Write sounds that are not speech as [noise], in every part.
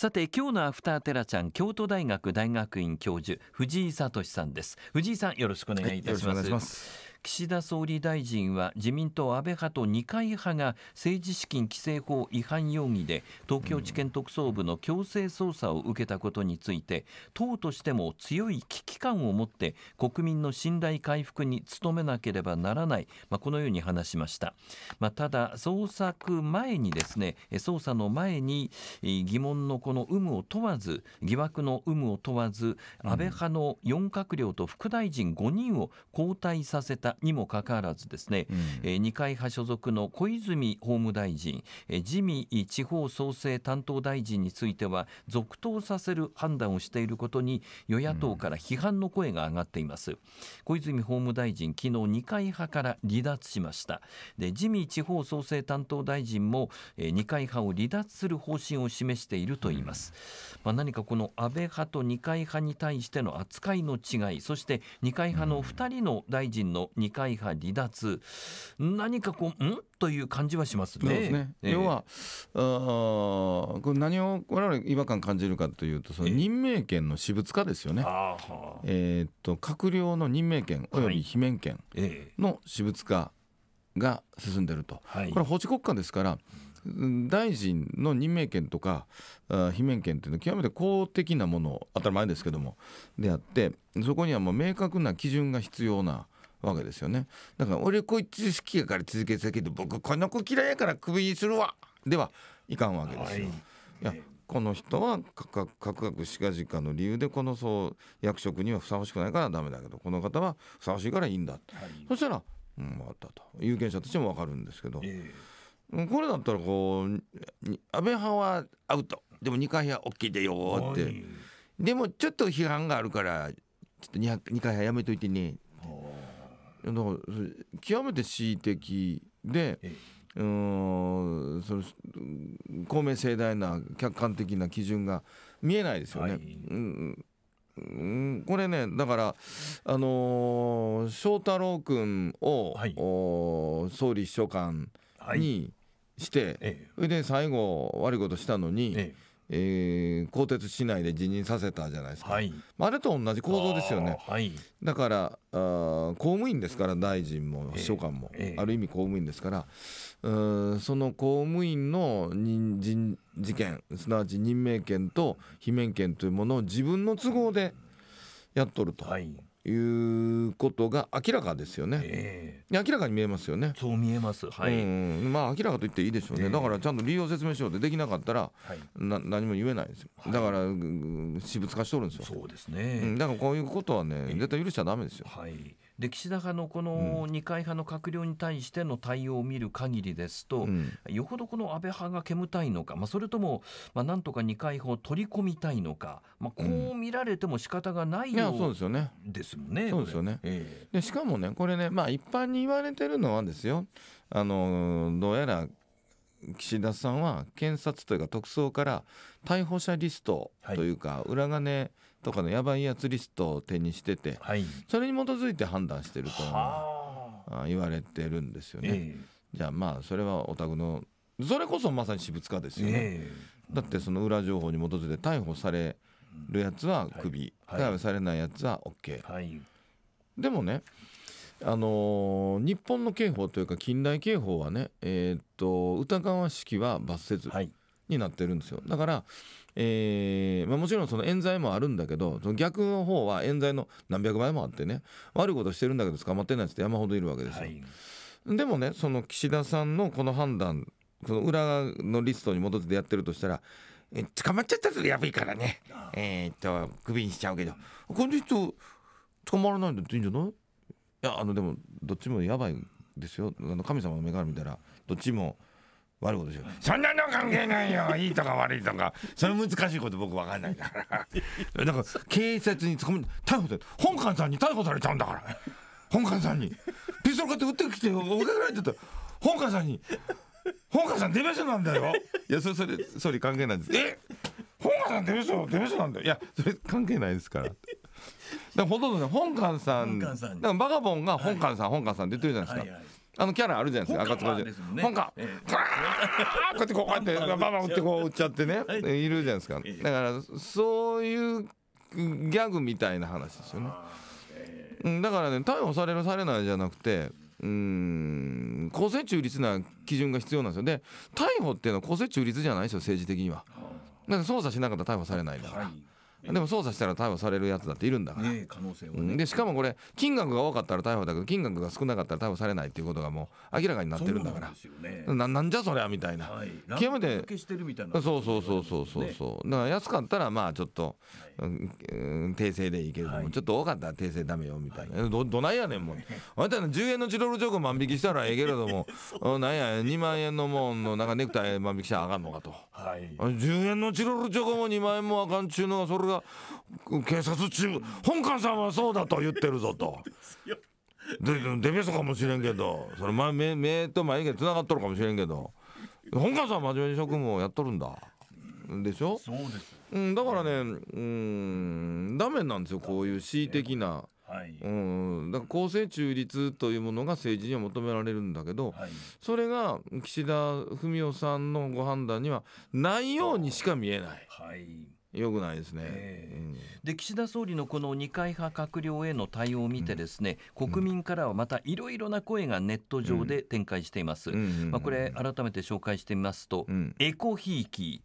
さて今日のアフターテラちゃん京都大学大学院教授藤井聡さんです藤井さんよろしくお願いいたします、はい岸田総理大臣は自民党安倍派と二階派が政治資金規正法違反容疑で東京地検特捜部の強制捜査を受けたことについて党としても強い危機感を持って国民の信頼回復に努めなければならない、まあ、このように話しました、まあ、ただ捜索前にですね捜査の前に疑問のこの有無を問わず疑惑の有無を問わず安倍派の4閣僚と副大臣5人を交代させたたにもかかわらずですね、うん、えー、二階派所属の小泉法務大臣、え自民地方創生担当大臣については続投させる判断をしていることに与野党から批判の声が上がっています、うん、小泉法務大臣昨日二階派から離脱しましたで自民地方創生担当大臣も、えー、二階派を離脱する方針を示していると言います、うん、まあ、何かこの安倍派と二階派に対しての扱いの違いそして二階派の2人の大臣の二階派離脱、何かこう、んという感じはしますね。すねえー、要は、あこれ何を我々違和感感じるかというと、その任命権の私物化ですよね。えー、えー、と閣僚の任命権および罷免権の私物化が進んでると、はい、これ法治国家ですから。大臣の任命権とか罷免権というのは極めて公的なもの当たり前ですけどもであってそこにはもう明確な基準が必要なわけですよねだから俺こいつ好きやから続けてたけど僕この子嫌いやからクビにするわではいかんわけですよ。い、やこの人はかかかくかくしかじかの理由でこのそう役職にはふさわしくないからダメだけどこの方はふさわしいからいいんだ、はい、そしたら「うん分かった」と有権者としても分かるんですけど、えー、これだったらこう安倍派はアウトでも二階派 OK だよってでもちょっと批判があるからちょっと二階派やめといてねだから極めて恣意的で、ええ、うんそ公明正大な客観的な基準が見えないですよね。はい、うんこれねだからあのー、翔太郎君を、はい、総理秘書官にして、それ、で最後悪いことしたのに。えええー、更迭しで辞任させたじゃないですか、はい、あれと同じ構造ですよね、はい、だから公務員ですから大臣も秘書官も、えーえー、ある意味公務員ですからうんその公務員の人人事件すなわち任命権と罷免権というものを自分の都合でやっとると。はいいうことが明らかですよね、えー、明らかに見えますよねそう見えますはい、うん、まあ明らかと言っていいでしょうね、えー、だからちゃんと理由を説明しようってできなかったら、はい、な何も言えないですよ、はい、だから私物化しとるんですよそうですね、うん、だからこういうことはね、えー、絶対許しちゃダメですよはいで岸田派のこの二階派の閣僚に対しての対応を見る限りですと、うん、よほどこの安倍派が煙たいのか、まあ、それとも、まあ、なんとか二階派を取り込みたいのか、まあ、こう見られても仕方がないようですよね。うん、ですよね。そうですよね、でしかもね、これね、まあ、一般に言われてるのはですよ、あのどうやら岸田さんは検察というか特捜から逮捕者リストというか、裏金とかのやばいやつリストを手にしてて、それに基づいて判断してると言われてるんですよね。じゃあまあそれはお宅のそれこそまさに私物化ですよね、だってその裏情報に基づいて逮捕されるやつはクビ、逮捕されないやつは OK、でもねあの日本の刑法というか近代刑法はね、えー、っと疑わしきは罰せずになってるんですよ、はい、だから、えーまあ、もちろんその冤罪もあるんだけどその逆の方は冤罪の何百倍もあってね悪いことしてるんだけど捕まってないって山ほどいるわけですよ、はい、でもねその岸田さんのこの判断この裏のリストに基づいてやってるとしたら捕まっちゃったらやばいからねえー、っとクビにしちゃうけどこの人捕まらないんだっていいんじゃないやあのでもどっちもやばいですよあの神様の目から見たらどっちも悪いことしようそんなの関係ないよ [laughs] いいとか悪いとかそれ難しいこと僕分かんないからだ [laughs] から警察に突っ込逮捕で本館さんに逮捕されちゃうんだから本館さんにピストル買って撃ってきて追いかけられてた本館さんに本館さんデベソなんだよいやそれそれ総理関係ないですえ本館さんデベソデベソなんだよいやそれ関係ないですからでほとんどね本館さんだからバカボンが本館さん、本館さん出てるじゃないですか。あのキャラあるじゃないですか、赤塚で。本館、ええ、こうやってこうやって [laughs] ババンってこう打っちゃってね、いるじゃないですか。だからそういうギャグみたいな話ですよね。だからね逮捕されるされないじゃなくてうん公正中立な基準が必要なんですよで逮捕っていうのは公正中立じゃないですよ政治的にはだから捜査しなかったら逮捕されないだから、はいでも捜査したら逮捕されるやつだっているんだから、ね可能性はねうんでしかもこれ金額が多かったら逮捕だけど金額が少なかったら逮捕されないっていうことがもう明らかになってるんだからそうなんですよねななんじゃそりゃみたいな、はい極めて消してるみたいなそうそうそうそうそうそうだから安かったらまあちょっと、うん訂正でいいけれども、はいちょっと多かったら訂正ダメよみたいな、どどないやねんもうあなたの10円のチロルチョコ万引きしたらええけれどもうん [laughs] なんや2万円のもんのなんかネクタイ万引きしたらあかんのかとはい10円のチロルチョコも2万円もあかんちゅうのがそれが警察中本官さんはそうだと言ってるぞと。でデベソかもしれんけどそれ前目と眉毛つながっとるかもしれんけど本官さんは真面目に職務をやっとるんだでしょそうです、うん、だからねうんダメなんですよこういう恣意的な。はい、うんだから公正中立というものが政治には求められるんだけど、はい、それが岸田文雄さんのご判断にはないようにしか見えない。はい良くないですね、えーうん、で岸田総理のこの二階派閣僚への対応を見てですね、うん、国民からはまたいろいろな声がネット上で展開しています、うん、まあ、これ改めて紹介してみますと、エコひいき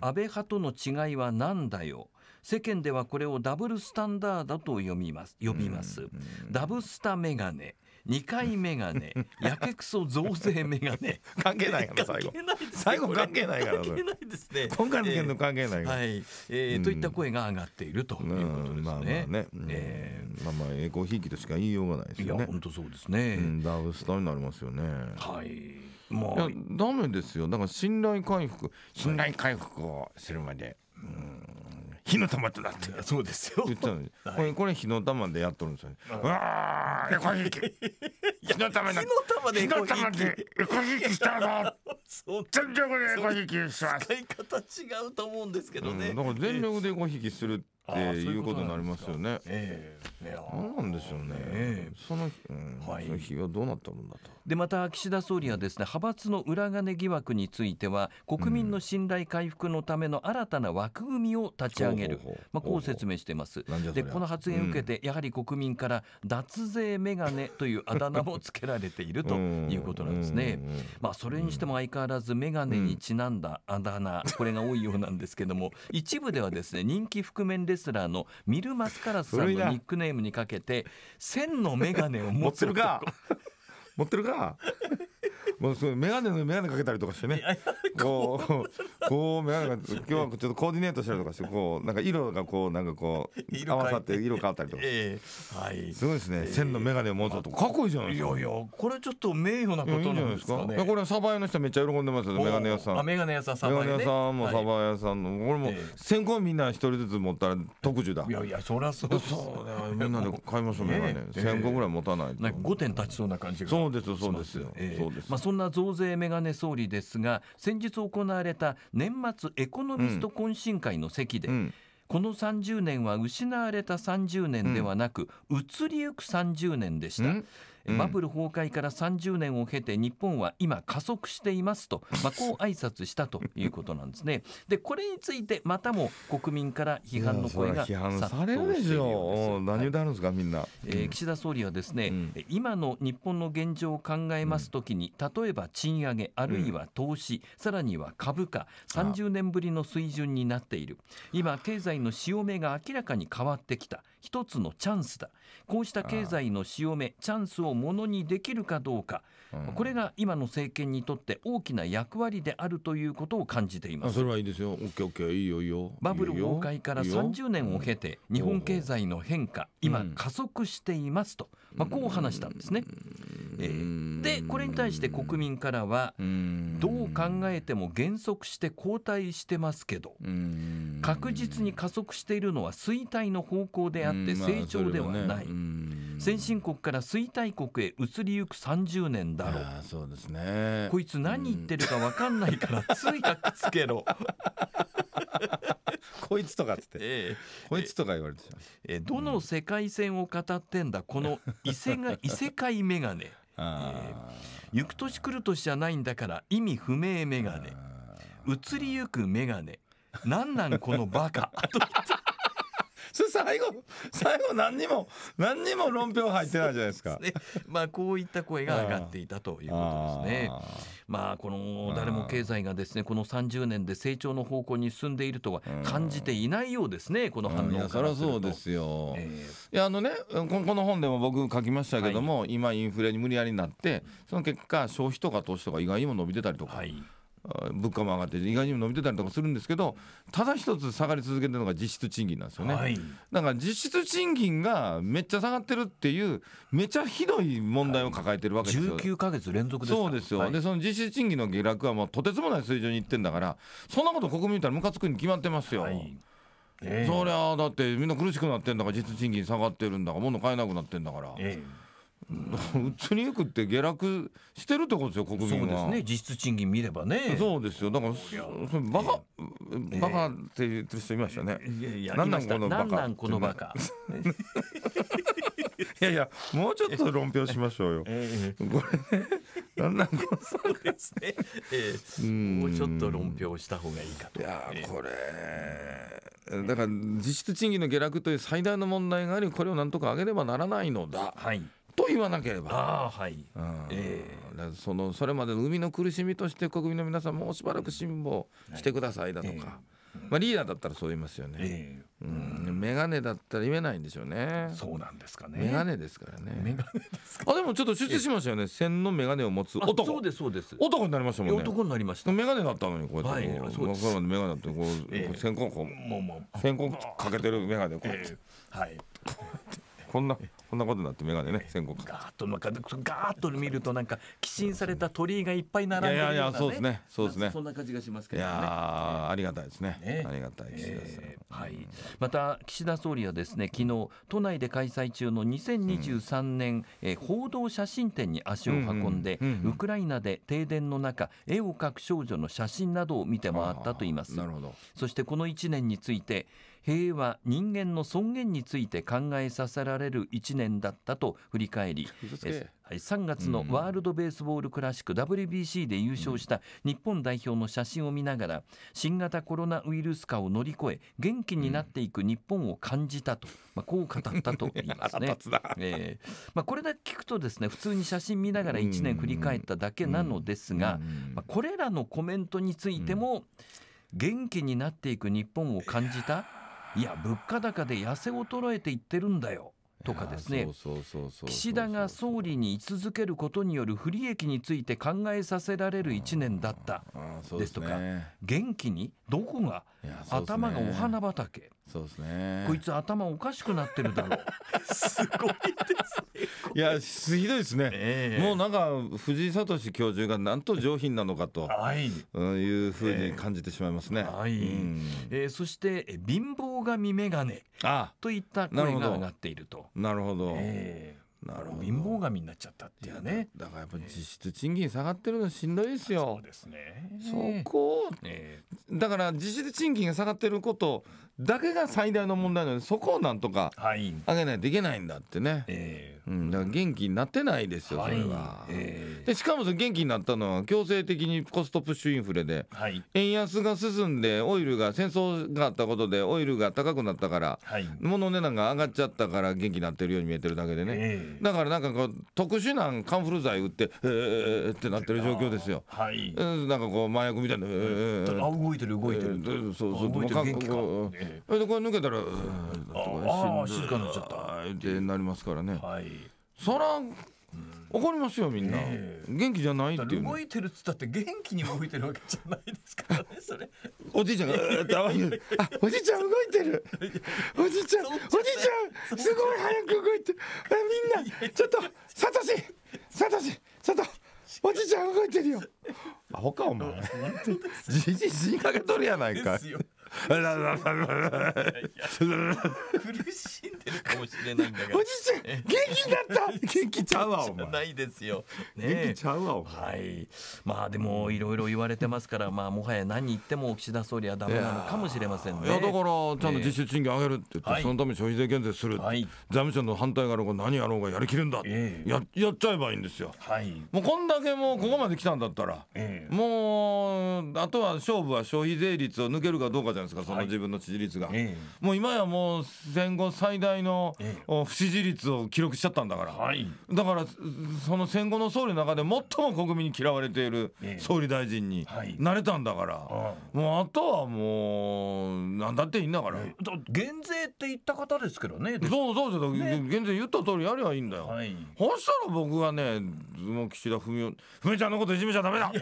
安倍派との違いは何だよ世間ではこれをダブルスタンダードと読みます呼びます、ダブスタメガネ二回眼鏡、[laughs] やけくそ増税眼鏡。関係ないから最後。最後関係ないから。関係ないですね。今回の件の関係ない。はい。えといった声が上がっているということですね。ね。えまあまあ栄光ひいきとしか言いようがないですよね。いや本当そうですね。ダブスターになりますよね。はい。もう。いやダメですよだから信頼回復信頼回復をするまで火の玉てなってそうですよ言ったのに、これこれ火の玉でやっとるんですよねわーエコき火の玉火の玉でエコきしたぞ全力でエコひきします使い方違うと思うんですけどね、だから全力でエコきするっていうことになりますよね。ええ何なんでしょうね、えー、その,、うんはい、その日はどうなったんだとでまた岸田総理はですね派閥の裏金疑惑については国民の信頼回復のための新たな枠組みを立ち上げる、うん、まあ、こう説明してますでこの発言を受けて、やはり国民から脱税メガネというあだ名もつけられているということなんですね、まあ、それにしても相変わらずメガネにちなんだあだ名、これが多いようなんですけども [laughs] 一部ではですね人気覆面でレスラーのミル・マスカラスさんのニックネームにかけて千の眼鏡を持つ持ってるか持ってるかもうすご眼鏡の眼鏡かけたりとかしてねこうこう眼鏡が今日はちょっとコーディネートしたりとかしてこうなんか色がこうなんかこう合わさって色変わったりとか、えー、はい、すごいですね、線の眼鏡を持つとかっこいいじゃないですかいやいやこれちょっと名誉なことなんですかねこれサバ屋の人めっちゃ喜んでますよ眼鏡屋さんあ眼鏡屋さんサバ屋、ね、さんもサバ屋さんの、はい、これも線香みんな一人ずつ持ったら特需だいやいやそりゃそうそうだみんなで買いましょう眼鏡、[laughs] えー、線香ぐらい持たないとなんか5点立ちそうな感じがそうですそうですよ、そうです、まあそんな増税メガネ総理ですが先日行われた年末エコノミスト懇親会の席で、うんうんこの30年は失われた30年ではなく、うん、移りゆく30年でした、うん、バブル崩壊から30年を経て日本は今加速していますと、まあ、こう挨拶したということなんですね。[laughs] でこれについてまたも国民から批判の声が殺到れるでしょう。何であるんですか、みんな、えー、岸田総理はですね、うん、今の日本の現状を考えますときに、例えば賃上げあるいは投資、さらには株価30年ぶりの水準になっている今経済の潮目が明らかに変わってきた一つのチャンスだこうした経済の潮目チャンスをものにできるかどうか、うん、これが今の政権にとって大きな役割であるということを感じていますそれはいいですよオッケーいいよいいよバブル崩壊から30年を経て日本経済の変化今加速していますと、まあ、こう話したんですねでこれに対して国民からはどう考えても減速して後退してますけど確実に加速しているのは衰退の方向であって成長ではない。先進国から衰退国へ移りゆく30年だろうそうです、ね、こいつ何言ってるか分かんないから通訳つけろ [laughs] こいつとかっつって、えー、こいつとか言われてしまう、えー、どの世界線を語ってんだこの異世が界眼鏡。[laughs] 行く年来る年じゃないんだから意味不明メガネ移りゆくメガネなんなんこのバカと言っそれ最後最後何にも何にも論評入ってないじゃないですかね、まあこういった声が上がっていたということですねまあこの誰も経済がですねこの30年で成長の方向に進んでいるとは感じていないようですねこの反応から、うそうですよ、えー、いやあのねこの本でも僕書きましたけども、はい、今インフレに無理やりになってその結果消費とか投資とか意外にも伸びてたりとか、はい物価も上がって意外にも伸びてたりとかするんですけどただ一つ下がり続けてるのが実質賃金なんですよね、はい、だから実質賃金がめっちゃ下がってるっていうめちゃひどい問題を抱えてるわけですよ、はい、19ヶ月連続そうですよ、はい、でその実質賃金の下落はもうとてつもない水準にいってんだからそんなこと国民見たらムカつくに決まってますよ、はいえー、そりゃだってみんな苦しくなってんだから実質賃金下がってるんだから物買えなくなってんだから。えー普通にゆくって下落してるってことですよ、国民は。そうですね、実質賃金見ればね。そうですよ、だから、そバカ、えー、バカって言ってる人いましたね。えー、いやなんなんこのバカ。のバカ。いやいや、もうちょっと論評しましょうよ。えー、これね、なんなんこの。そうですね、えー、もうちょっと論評した方がいいかと。いや、これ。だから実質賃金の下落という最大の問題がありこれをなんとか上げればならないのだ、はい、と言わなければあ、はいうんえー、そのそれまでの生の苦しみとして国民の皆さんもうしばらく辛抱してくださいだとか、はいえー、まあ、リーダーだったらそう言いますよね、えー、うん、眼鏡だったら言えないんでしょうねそうなんですかね眼鏡ですからね眼鏡ですあでもちょっと出世しましたよね線の眼鏡を持つ男そうですそうです男になりましたもんね男になりました眼鏡だったのにこうやってこう、はい、そう眼鏡だってこう、えー、線香こう線香かけてる眼鏡こうやって、はいこんなそんなことになって眼鏡ね戦後ガーッとなんかガーッと見るとなんか寄進された鳥居がいっぱい並んでるような、ね、いやいやそうですねそうですねそんな感じがしますけどねいやありがたいですね、ね、ありがたいです、えー、はい。また岸田総理はですね昨日都内で開催中の2023年、うん、え報道写真展に足を運んで、うんうんうんうん、ウクライナで停電の中絵を描く少女の写真などを見て回ったと言いますなるほどそしてこの1年について平和人間の尊厳について考えさせられる1年年だったと振り返り、3月のワールド・ベースボール・クラシック WBC で優勝した日本代表の写真を見ながら新型コロナウイルス禍を乗り越え元気になっていく日本を感じたと、まあ、こう語ったと言いますね。[laughs] えーまあ、これだけ聞くとですね普通に写真見ながら1年振り返っただけなのですが、まあ、これらのコメントについても元気になっていく日本を感じたいや物価高で痩せ衰えていってるんだよとかですね岸田が総理に居続けることによる不利益について考えさせられる1年だったですとか、元気にどこが頭がお花畑。そうですね。こいつ頭おかしくなってるだろう。[laughs] すごいですね。いや、ひどいですね。えー、もうなんか藤井聡教授がなんと上品なのかと、はい、いうふうに感じてしまいますね。えー、はい。うん、えー、そして貧乏神眼鏡といった声が上がっていると。なるほど。えーなるほど貧乏神になっちゃったっていうねだからやっぱ実質賃金下がってるのしんどいですよそうですねそこ、えー、だから実質賃金が下がってることだけが最大の問題なのでそこをなんとか上げないといけないんだってね、えー、うん、だから元気になってないですよ、それは、えー、でしかもその元気になったのは強制的にコストプッシュインフレで、はい、円安が進んでオイルが戦争があったことでオイルが高くなったから、はい、物の値段が上がっちゃったから元気になってるように見えてるだけでね、えー、だからなんかこう特殊なカンフル剤売ってえーってなってる状況ですよ、はい、なんかこう麻薬みたいな、えー、動いてる動いてるそうそう動いてる元気か、ええ、でこれ抜けたら、ああ静かになっちゃったってなりますからね、はい、そら怒りますよみんな、えー、元気じゃないっていう、動いてるっつったって元気に動いてるわけじゃないですからねそれおじいちゃんが [laughs] おじいちゃん動いてる [laughs] おじいちゃんおじいちゃんすごい早く動いてるみんなちょっとサトシサトシサトおじいちゃん動いてるよあほ [laughs] かお前じじじいかけとるやないかですよ苦しんでるかもしれないんだけど。おじちゃん、元気だった元気ちゃうわ、お前。ないですよ。元気ちゃうわ、お前。はい。まあでも、いろいろ言われてますから、まあもはや何言っても岸田総理はダメなのかもしれませんね。いや、だから、ちゃんと実質賃金上げるって言って、そのために消費税減税する。財務省の反対側が何やろうがやりきるんだ。ややっちゃえばいいんですよ。はい。もうこんだけもうここまで来たんだったら、もう、あとは勝負は消費税率を抜けるかどうかじゃないですか、その自分の支持率が、はい、もう今やもう戦後最大の不支持率を記録しちゃったんだから、はい、だからその戦後の総理の中で最も国民に嫌われている総理大臣になれたんだから、はい、もうあとはもう何だっていいんだから、減税って言った方ですけどねそうそうそう、ね、減税言った通りやればいいんだよ、はい、そしたら僕がねもう岸田文雄文ちゃんのこといじめちゃだめだ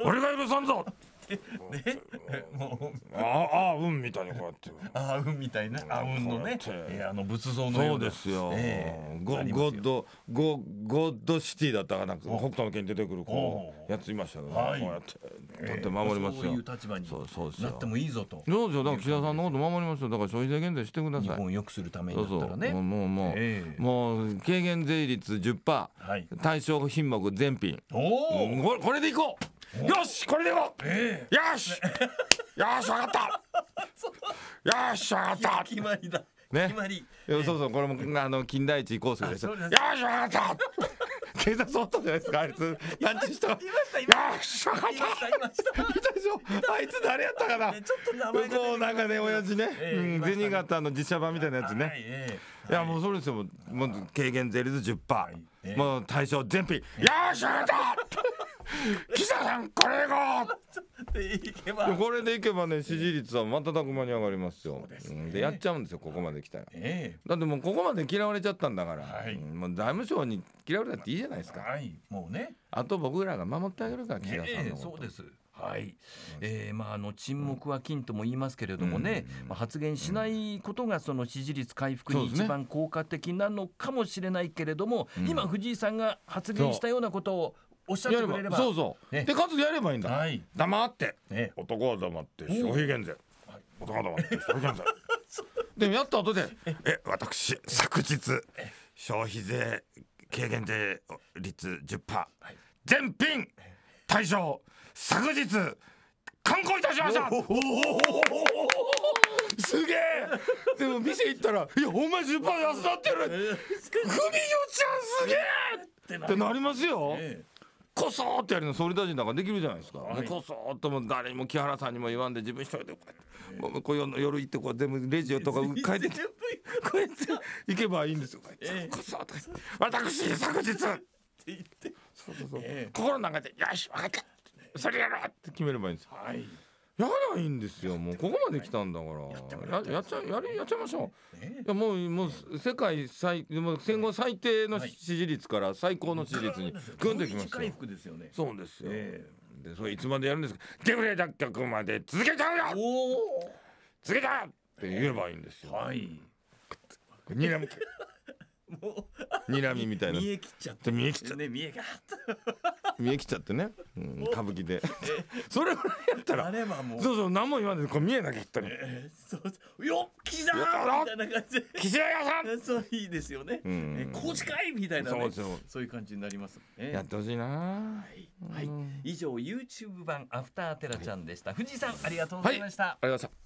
俺が許さんぞってねもうああうんみたいにこうやってああうんみたいなあうんのね、えー、あの仏像のそうですよ、えー、ゴゴッドゴゴッドシティだったかなんか北斗の拳出てくるこうやついましたけはい、こうやってとって守りますよ、そういう立場にそうそうなってもいいぞとそうですよだから岸田さんのこと守りますよだから消費税減税してください日本を良くするためにだったらねそうそうもうもう、もう軽減税率10%、は対象品目全品おおこれでいこうよしこれでも、えー、よしよしわかった [laughs] よしわかった決まりだね、決まり、そうそうこれも [laughs] あの金田一コースですよしわかった警察おったじゃないですかあいつ団ちしたよしわかったいたでしょあいつ誰やったかな、ね、ちょっと名前がこうなんかね親父ね、えー、うん、銭形の実写版みたいなやつね、はいえー、いやもうそれですよもう軽減税率10%、はい、もう対象全品、よしわかった記者さんこれがこれでいけばね支持率は瞬く間に上がりますよで、やっちゃうんですよここまで来たら、えだってもうここまで嫌われちゃったんだから、はい、もう財務省に嫌われたっていいじゃないですか、はい、もうねあと僕らが守ってあげるから岸田さんのそうですはい、えー、まああの沈黙は金とも言いますけれどもね、うん、まあ、発言しないことがその支持率回復に一番効果的なのかもしれないけれども、ね今藤井さんが発言したようなことをおっしゃってくれればそうそう、ね、でかつやればいいんだ、はい、黙って、ね、男は黙って消費減税、はい、男は黙って [laughs] 消費減税でもやった後で「え私昨日消費税軽減税率10%、はい、全品対象昨日観光いたしました [laughs] すげえでも店行ったら「いやお前10%安なってる!」「グミよちゃんすげえ!」ってなりますよ。ええこそってやるの総理大臣だからできるじゃないですか、はい、こそっと誰も木原さんにも言わんで自分一人でこうやって、こう夜行ってこう全部レジとか変えて [laughs] こうやって行けばいいんですよこうこそっと私昨日って言ってそうそうそう、心の中で「よし分かったそれやろ!」って決めればいいんですよ。はいやらないんですよもうここまで来たんだからやっちゃやりやっちゃいましょう、ね、いやもうもう世界最もう戦後最低の支持率から最高の支持率に組んできました、すよねそうですよ、えー、でそれいつまでやるんですかデブレ脱却まで続けちゃうよ続けたって言えばいいんですよ、えー、はいにらみ [laughs] もうにらみみたいな見え切っちゃって見え切っちゃって見え切った見えきちゃってね、うん、歌舞伎で [laughs] それをやったらそうそう何も言わないでこう見えなきゃったり、えー、そうそうよっ岸田みたいな感じで岸田屋さん [laughs] そういいですよね、うん、え工事会みたいな、ね、そうそうそういう感じになります、ね、やってほしいなはい、はい、以上 YouTube 版アフターテラちゃんでした、はい、藤井さんありがとうございました、はい、ありがとうございました